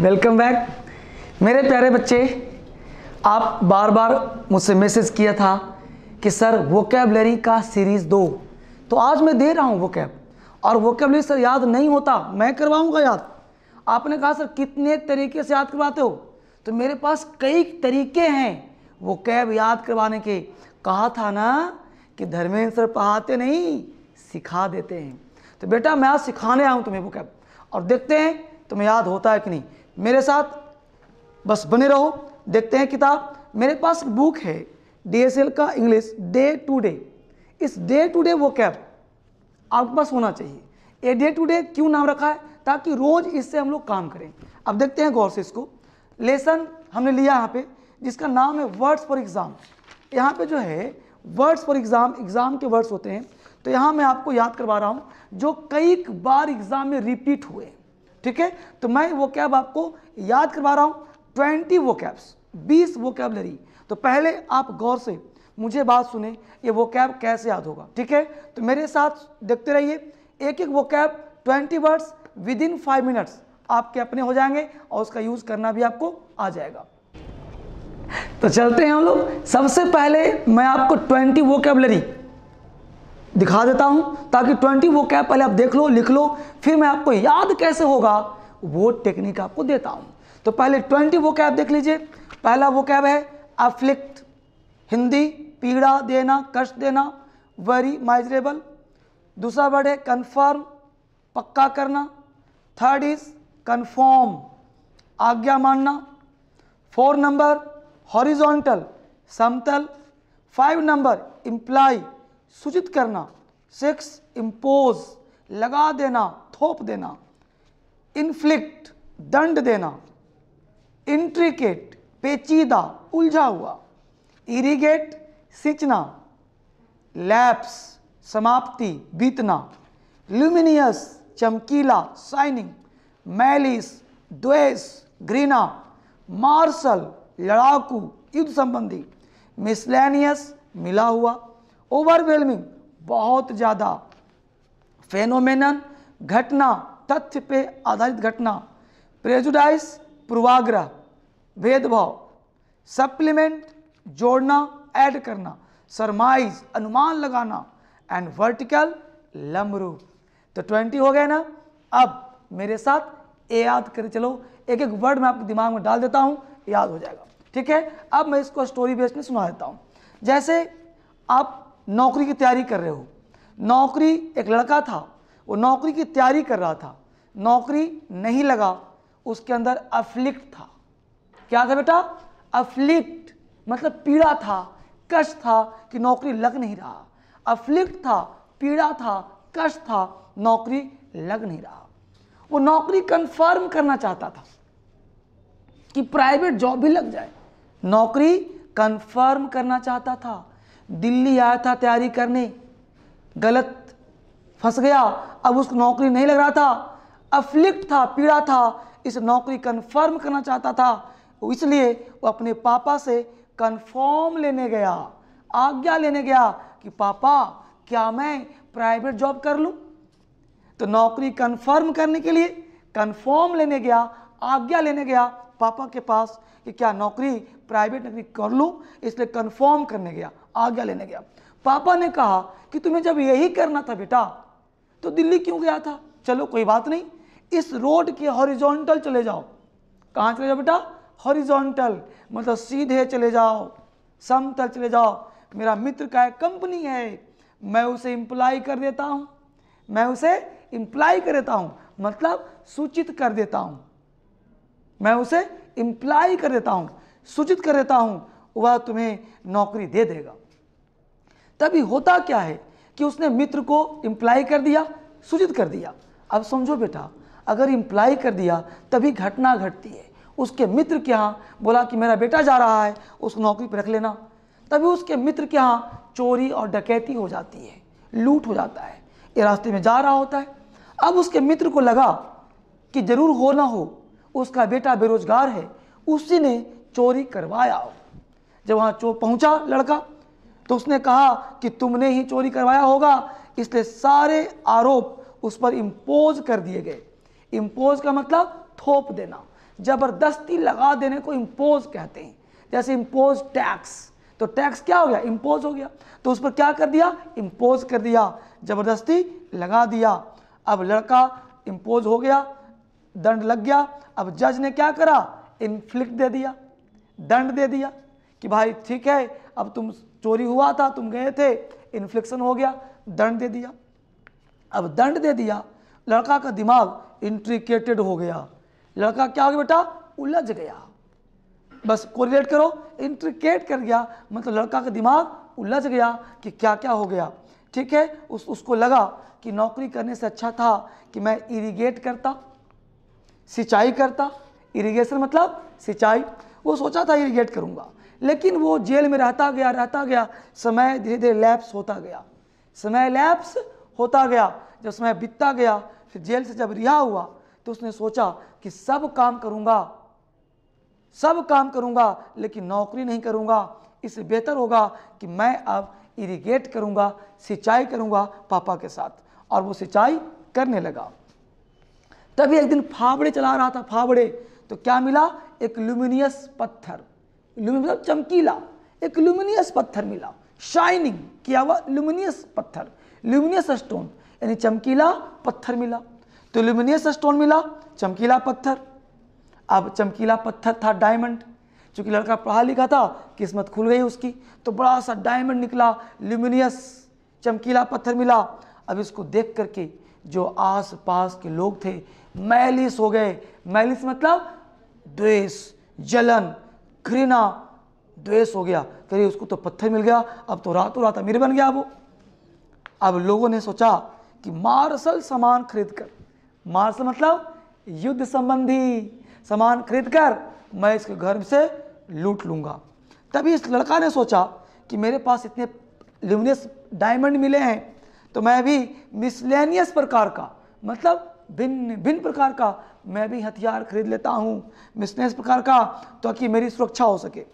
welcome back मेरे प्यारे बच्चे आप बार बार मुझसे मैसेज किया था कि सर वोकेबलरी का सीरीज़ दो तो आज मैं दे रहा हूँ वोकेब और वोकेबलरी सर याद नहीं होता मैं करवाऊँगा याद आपने कहा सर कितने तरीके से याद करवाते हो तो मेरे पास कई तरीके हैं वो कैब याद करवाने के कहा था ना कि धर्मेंद्र सर पढ़ाते नहीं सिखा देते हैं तो बेटा मैं आज सिखाने आऊँ तुम्हें वो कैब और देखते हैं तुम्हें याद होता है कि नहीं मेरे साथ बस बने रहो देखते हैं किताब मेरे पास बुक है डीएसएल का इंग्लिश डे टू डे इस day to day vocab आपके पास होना चाहिए ए डे टू डे क्यों नाम रखा है ताकि रोज इससे हम लोग काम करें अब देखते हैं गौर से इसको लेसन हमने लिया यहाँ पे जिसका नाम है वर्ड्स फॉर एग्ज़ाम यहाँ पे जो है वर्ड्स फॉर एग्ज़ाम एग्ज़ाम के वर्ड्स होते हैं तो यहाँ मैं आपको याद करवा रहा हूँ जो कई बार एग्ज़ाम में रिपीट हुए ठीक है तो मैं वो कैब आपको याद करवा रहा हूं ट्वेंटी वो कैब्स बीस वो कैबलरी तो पहले आप गौर से मुझे बात सुने ये वो कैब कैसे याद होगा ठीक है तो मेरे साथ देखते रहिए एक एक vocab twenty words within five minutes आपके अपने हो जाएंगे और उसका यूज़ करना भी आपको आ जाएगा तो चलते हैं हम लोग सबसे पहले मैं आपको ट्वेंटी वो कैबलरी दिखा देता हूं ताकि ट्वेंटी वो कैप पहले आप देख लो लिख लो फिर मैं आपको याद कैसे होगा वो टेक्निक आपको देता हूं तो पहले ट्वेंटी वो कैब देख लीजिए पहला वो कैब है अफ्लिक्ट हिंदी पीड़ा देना कष्ट देना वेरी माइजरेबल दूसरा वर्ड है कन्फर्म पक्का करना थर्ड इज कन्फर्म आज्ञा मानना फोर नंबर हॉरिजॉन्टल समतल फाइव नंबर इम्प्लाई सूचित करना सेक्स इम्पोज लगा देना थोप देना इन्फ्लिक्ट दंड देना इंट्रिकेट पेचीदा उलझा हुआ इरिगेट सिंचना लैप्स समाप्ति बीतना ल्यूमिनियस चमकीला साइनिंग मैलिस द्वेष ग्रीना मार्शल लड़ाकू युद्ध संबंधी मिसलैनियस मिला हुआ ओवरवेलमिंग बहुत ज़्यादा फेनोमेन घटना तथ्य पे आधारित घटना प्रेजुडाइस पूर्वाग्रह भेदभाव सप्लीमेंट जोड़ना ऐड करना सरमाइज अनुमान लगाना एंड वर्टिकल लमरू तो ट्वेंटी हो गए ना अब मेरे साथ ए याद कर चलो एक एक वर्ड मैं आपके दिमाग में डाल देता हूँ याद हो जाएगा ठीक है अब मैं इसको स्टोरी बेस में सुना देता हूँ जैसे आप नौकरी की तैयारी कर रहे हो नौकरी एक लड़का था वो नौकरी की तैयारी कर रहा था नौकरी नहीं लगा उसके अंदर अफ्लिक्ट था क्या था बेटा अफ्लिक्ट मतलब पीड़ा था कष्ट था कि नौकरी लग नहीं रहा अफ्लिक्ट था पीड़ा था कष्ट था नौकरी लग नहीं रहा वो नौकरी कंफर्म करना चाहता था कि प्राइवेट जॉब भी लग जाए नौकरी कंफर्म करना चाहता था दिल्ली आया था तैयारी करने गलत फंस गया अब उसको नौकरी नहीं लग रहा था अफ्लिक्ट था पीड़ा था इस नौकरी कन्फर्म करना चाहता था इसलिए वो अपने पापा से कन्फर्म लेने गया आज्ञा लेने गया कि पापा क्या मैं प्राइवेट जॉब कर लूँ तो नौकरी कन्फर्म करने के लिए कन्फर्म लेने गया आज्ञा लेने गया पापा के पास कि क्या नौकरी प्राइवेट नौकरी कर लूँ इसलिए कन्फर्म करने गया आज्ञा लेने गया पापा ने कहा कि तुम्हें जब यही करना था बेटा तो दिल्ली क्यों गया था चलो कोई बात नहीं इस रोड के हॉरिजॉन्टल चले जाओ कहाँ चले जाओ बेटा हॉरिजॉन्टल मतलब सीधे चले जाओ समतल चले जाओ मेरा मित्र का एक कंपनी है मैं उसे इम्प्लाई कर देता हूँ मैं उसे इम्प्लाई कर देता हूँ मतलब सूचित कर देता हूँ मैं उसे इम्प्लाई कर देता हूँ सूचित कर देता हूँ वह तुम्हें नौकरी दे देगा तभी होता क्या है कि उसने मित्र को इम्प्लाई कर दिया सूचित कर दिया अब समझो बेटा अगर इम्प्लाई कर दिया तभी घटना घटती है उसके मित्र के यहाँ बोला कि मेरा बेटा जा रहा है उस नौकरी पर रख लेना तभी उसके मित्र के यहाँ चोरी और डकैती हो जाती है लूट हो जाता है ये रास्ते में जा रहा होता है अब उसके मित्र को लगा कि जरूर हो ना हो उसका बेटा बेरोजगार है उसी ने चोरी करवाया हो जब वहां चोर पहुंचा लड़का तो उसने कहा कि तुमने ही चोरी करवाया होगा इसलिए सारे आरोप उस पर इम्पोज कर दिए गए इम्पोज का मतलब थोप देना जबरदस्ती लगा देने को इम्पोज कहते हैं जैसे इम्पोज टैक्स तो टैक्स क्या हो गया इम्पोज हो गया तो उस पर क्या कर दिया इम्पोज कर दिया जबरदस्ती लगा दिया अब लड़का इम्पोज हो गया दंड लग गया अब जज ने क्या करा इन्फ्लिक्ट दे दिया दंड दे दिया कि भाई ठीक है अब तुम चोरी हुआ था तुम गए थे इन्फ्लेक्शन हो गया दंड दे दिया अब दंड दे दिया लड़का का दिमाग इंट्रिकेटेड हो गया लड़का क्या हो गया बेटा उलझ गया बस कोरिलेट करो इंट्रिकेट कर गया मतलब लड़का का दिमाग उलझ गया कि क्या क्या हो गया ठीक है उस उसको लगा कि नौकरी करने से अच्छा था कि मैं इरिगेट करता सिंचाई करता इरिगेशन मतलब सिंचाई वो सोचा था ये रिजेक्ट करूँगा लेकिन वो जेल में रहता गया रहता गया समय धीरे धीरे लैप्स होता गया समय लैप्स होता गया जब समय बीतता गया फिर जेल से जब रिहा हुआ तो उसने सोचा कि सब काम करूँगा सब काम करूँगा लेकिन नौकरी नहीं करूँगा इससे बेहतर होगा कि मैं अब इरिगेट करूँगा सिंचाई करूँगा पापा के साथ और वो सिंचाई करने लगा तभी एक दिन फावड़े चला रहा था फावड़े तो क्या मिला एक लुमिनियस पत्थर मतलब चमकीला एक लुमिनियस पत्थर मिला शाइनिंग क्या हुआ लुमिनियस पत्थर लुमिनियस स्टोन यानी चमकीला पत्थर मिला तो लुमिनियस स्टोन मिला चमकीला पत्थर अब चमकीला पत्थर था डायमंड चूंकि लड़का पढ़ा लिखा था किस्मत खुल गई उसकी तो बड़ा सा डायमंड निकला ल्यूमिनियस चमकीला पत्थर मिला अब इसको देख करके जो आस पास के लोग थे मैलिस हो गए मैलिस मतलब द्वेष जलन घृणा द्वेष हो गया करिए उसको तो पत्थर मिल गया अब तो रातों रात अमीर बन गया वो अब लोगों ने सोचा कि मार्शल सामान खरीद कर मार्शल मतलब युद्ध संबंधी सामान खरीद कर मैं इसके घर से लूट लूँगा तभी इस लड़का ने सोचा कि मेरे पास इतने ल्यूमिनियस डायमंड मिले हैं तो मैं भी मिसलेनियस प्रकार का मतलब भिन्न भिन्न प्रकार का मैं भी हथियार खरीद लेता हूँ इस प्रकार का ताकि मेरी सुरक्षा हो सके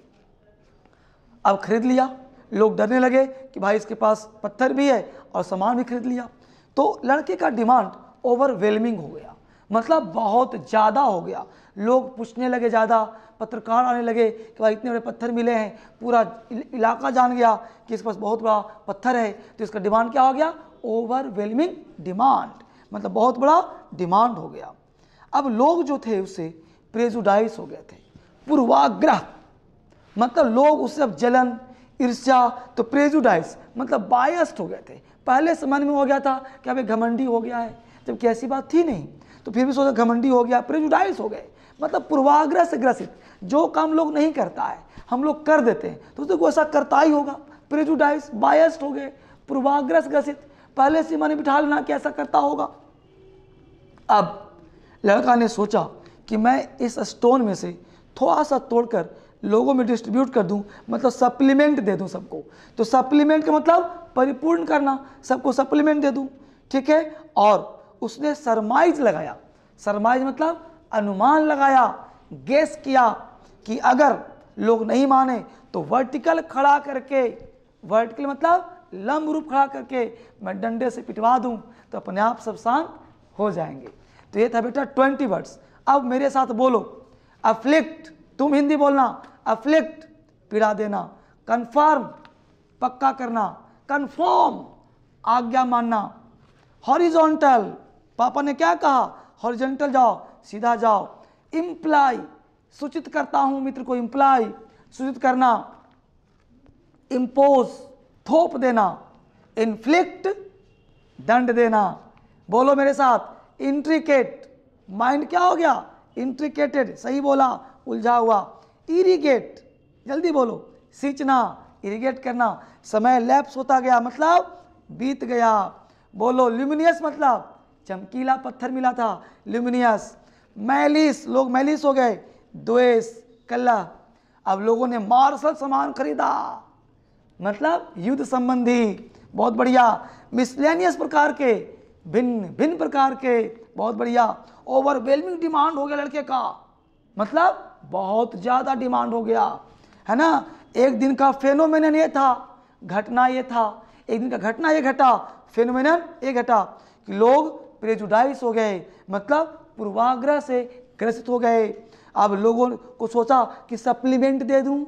अब खरीद लिया लोग डरने लगे कि भाई इसके पास पत्थर भी है और सामान भी खरीद लिया तो लड़के का डिमांड ओवरवेलमिंग हो गया मतलब बहुत ज़्यादा हो गया लोग पूछने लगे ज़्यादा पत्रकार आने लगे कि भाई इतने बड़े पत्थर मिले हैं पूरा इलाका जान गया कि इसके पास बहुत बड़ा पत्थर है तो इसका डिमांड क्या हो गया ओवरवेलमिंग डिमांड मतलब बहुत बड़ा डिमांड हो गया अब लोग जो थे उसे प्रेजुडाइज हो गए थे पूर्वाग्रह मतलब लोग उससे अब जलन ईर्ष्या तो प्रेजुडाइज मतलब बायस्ड हो गए थे पहले समय में हो गया था कि अब घमंडी हो गया है जबकि ऐसी बात थी नहीं तो फिर भी सोचा घमंडी हो गया प्रेजुडाइज हो गए मतलब पूर्वाग्रह से ग्रसित जो काम लोग नहीं करता है हम लोग कर देते हैं तो उसको तो ऐसा करता ही होगा प्रेजुडाइज बायस्ड हो गए पूर्वाग्रह से ग्रसित पहले से मन बिठा लेना कि ऐसा करता होगा अब लड़का ने सोचा कि मैं इस स्टोन में से थोड़ा सा तोड़कर लोगों में डिस्ट्रीब्यूट कर दूं मतलब सप्लीमेंट दे दूं सबको तो सप्लीमेंट का मतलब परिपूर्ण करना सबको सप्लीमेंट दे दूं ठीक है और उसने सरमाइज लगाया सरमाइज मतलब अनुमान लगाया गेस किया कि अगर लोग नहीं माने तो वर्टिकल खड़ा करके वर्टिकल मतलब लंब रूप खड़ा करके मैं डंडे से पिटवा दूं तो अपने आप सब शांत हो जाएंगे तो ये था बेटा ट्वेंटी वर्ड्स अब मेरे साथ बोलो अफ्लिक्ट तुम हिंदी बोलना अफ्लिक्ट पीड़ा देना कन्फर्म पक्का करना कन्फर्म आज्ञा मानना हॉरिजॉन्टल पापा ने क्या कहा हॉरिजॉन्टल जाओ सीधा जाओ इम्प्लाई सूचित करता हूं मित्र को इम्प्लाई सूचित करना इम्पोज थोप देना इन्फ्लिक्ट दंड देना बोलो मेरे साथ इंट्रिकेट माइंड क्या हो गया इंट्रिकेटेड सही बोला उलझा हुआ इरिगेट जल्दी बोलो सींचना इरिगेट करना समय लैप्स होता गया मतलब बीत गया बोलो ल्यूमिनियस मतलब चमकीला पत्थर मिला था ल्यूमिनियस मैलिस लोग मैलिस हो गए द्वेष कल्ला अब लोगों ने मार्शल सामान खरीदा मतलब युद्ध संबंधी बहुत बढ़िया मिसलेनियस प्रकार के भिन्न भिन्न प्रकार के बहुत बढ़िया ओवरवेलमिंग डिमांड हो गया लड़के का मतलब बहुत ज़्यादा डिमांड हो गया है ना एक दिन का फेनोमेन ये था घटना ये था एक दिन का घटना ये घटा फेनोमेन ये घटा कि लोग प्रेजुडाइस हो गए मतलब पूर्वाग्रह से ग्रसित हो गए अब लोगों को सोचा कि सप्लीमेंट दे दूं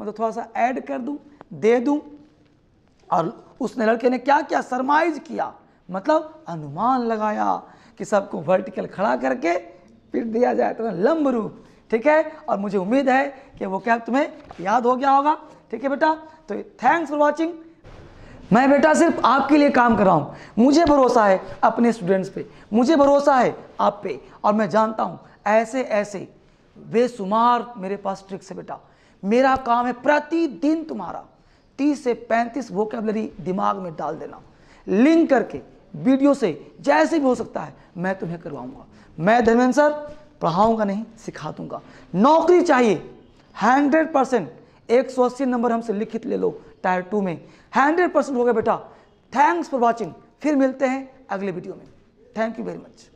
मतलब थोड़ा सा ऐड कर दूं दे दूं और उसने लड़के ने क्या किया सरमाइज किया मतलब अनुमान लगाया कि सबको वर्टिकल खड़ा करके फिर दिया जाए तो लंब रूप ठीक है और मुझे उम्मीद है कि वो क्या तुम्हें याद हो गया होगा ठीक है बेटा तो थैंक्स फॉर वॉचिंग मैं बेटा सिर्फ आपके लिए काम कर रहा हूँ मुझे भरोसा है अपने स्टूडेंट्स पे मुझे भरोसा है आप पे और मैं जानता हूँ ऐसे ऐसे बेसुमार मेरे पास ट्रिक्स है बेटा मेरा काम है प्रतिदिन तुम्हारा 30 से 35 वोकेबलरी दिमाग में डाल देना लिंक करके वीडियो से जैसे भी हो सकता है मैं तुम्हें करवाऊंगा मैं धर्मेंद्र सर पढ़ाऊंगा नहीं सिखा दूंगा नौकरी चाहिए हंड्रेड परसेंट एक सौ अस्सी नंबर हमसे लिखित ले लो टायर टू में हंड्रेड परसेंट हो गया बेटा थैंक्स फॉर वॉचिंग फिर मिलते हैं अगले वीडियो में थैंक यू वेरी मच